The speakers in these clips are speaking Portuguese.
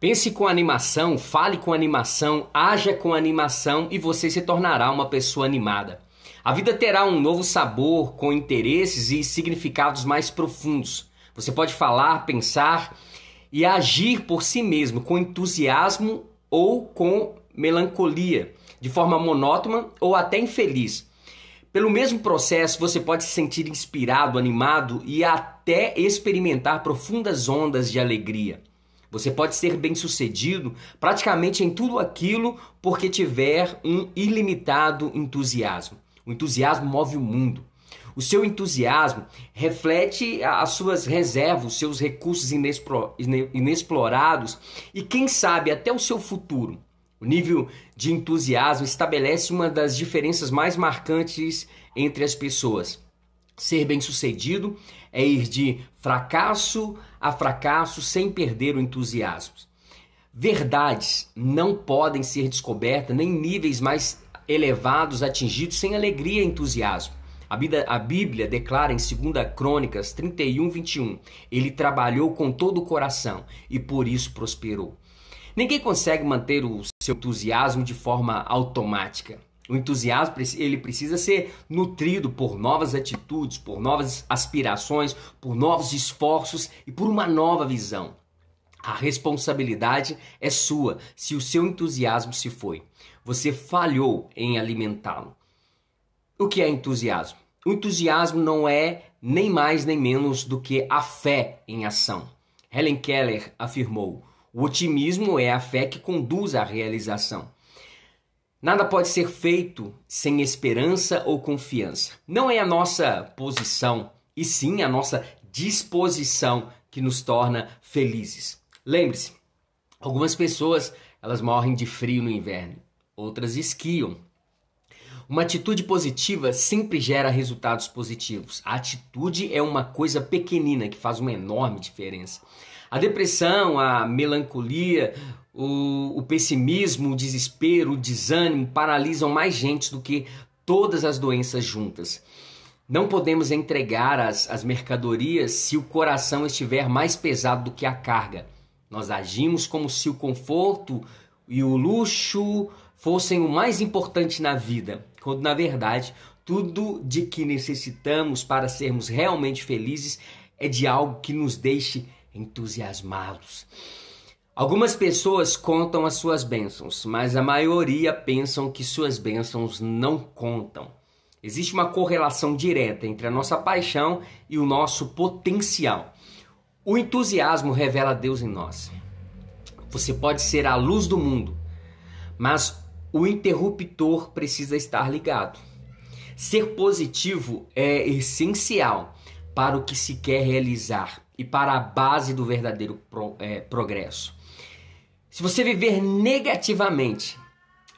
Pense com animação, fale com animação, haja com animação e você se tornará uma pessoa animada. A vida terá um novo sabor com interesses e significados mais profundos. Você pode falar, pensar e agir por si mesmo com entusiasmo ou com melancolia, de forma monótona ou até infeliz. Pelo mesmo processo, você pode se sentir inspirado, animado e até experimentar profundas ondas de alegria. Você pode ser bem-sucedido praticamente em tudo aquilo porque tiver um ilimitado entusiasmo. O entusiasmo move o mundo. O seu entusiasmo reflete as suas reservas, os seus recursos inexplorados e, quem sabe, até o seu futuro. O nível de entusiasmo estabelece uma das diferenças mais marcantes entre as pessoas. Ser bem-sucedido é ir de fracasso a fracasso sem perder o entusiasmo. Verdades não podem ser descobertas nem níveis mais elevados atingidos sem alegria e entusiasmo. A Bíblia, a Bíblia, declara em 2 Crônicas 31, 21, ele trabalhou com todo o coração e por isso prosperou. Ninguém consegue manter o seu entusiasmo de forma automática. O entusiasmo ele precisa ser nutrido por novas atitudes, por novas aspirações, por novos esforços e por uma nova visão. A responsabilidade é sua se o seu entusiasmo se foi. Você falhou em alimentá-lo. O que é entusiasmo? O entusiasmo não é nem mais nem menos do que a fé em ação. Helen Keller afirmou: o otimismo é a fé que conduz à realização. Nada pode ser feito sem esperança ou confiança. Não é a nossa posição, e sim a nossa disposição que nos torna felizes. Lembre-se, algumas pessoas elas morrem de frio no inverno, outras esquiam. Uma atitude positiva sempre gera resultados positivos. A atitude é uma coisa pequenina que faz uma enorme diferença. A depressão, a melancolia, o, o pessimismo, o desespero, o desânimo paralisam mais gente do que todas as doenças juntas. Não podemos entregar as, as mercadorias se o coração estiver mais pesado do que a carga. Nós agimos como se o conforto e o luxo fossem o mais importante na vida, quando na verdade tudo de que necessitamos para sermos realmente felizes é de algo que nos deixe entusiasmados. Algumas pessoas contam as suas bênçãos, mas a maioria pensam que suas bênçãos não contam. Existe uma correlação direta entre a nossa paixão e o nosso potencial. O entusiasmo revela Deus em nós. Você pode ser a luz do mundo, mas o interruptor precisa estar ligado. Ser positivo é essencial para o que se quer realizar, e para a base do verdadeiro pro, é, progresso. Se você viver negativamente,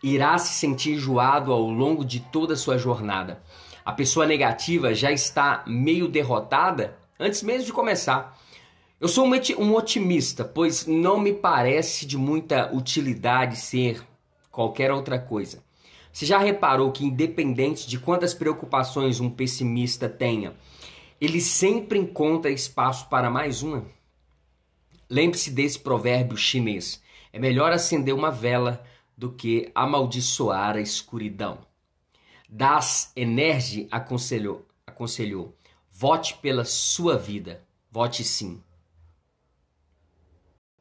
irá se sentir enjoado ao longo de toda a sua jornada. A pessoa negativa já está meio derrotada antes mesmo de começar. Eu sou um otimista, pois não me parece de muita utilidade ser qualquer outra coisa. Você já reparou que, independente de quantas preocupações um pessimista tenha, ele sempre encontra espaço para mais uma. Lembre-se desse provérbio chinês: é melhor acender uma vela do que amaldiçoar a escuridão. Das Energy aconselhou, aconselhou: vote pela sua vida, vote sim.